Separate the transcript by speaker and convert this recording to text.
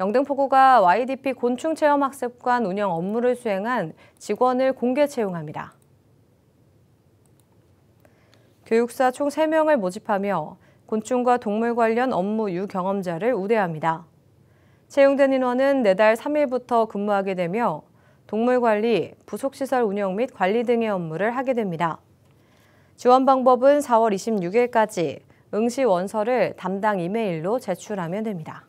Speaker 1: 영등포구가 YDP 곤충체험학습관 운영 업무를 수행한 직원을 공개 채용합니다. 교육사 총 3명을 모집하며 곤충과 동물 관련 업무 유경험자를 우대합니다. 채용된 인원은 내달 3일부터 근무하게 되며 동물 관리, 부속시설 운영 및 관리 등의 업무를 하게 됩니다. 지원 방법은 4월 26일까지 응시 원서를 담당 이메일로 제출하면 됩니다.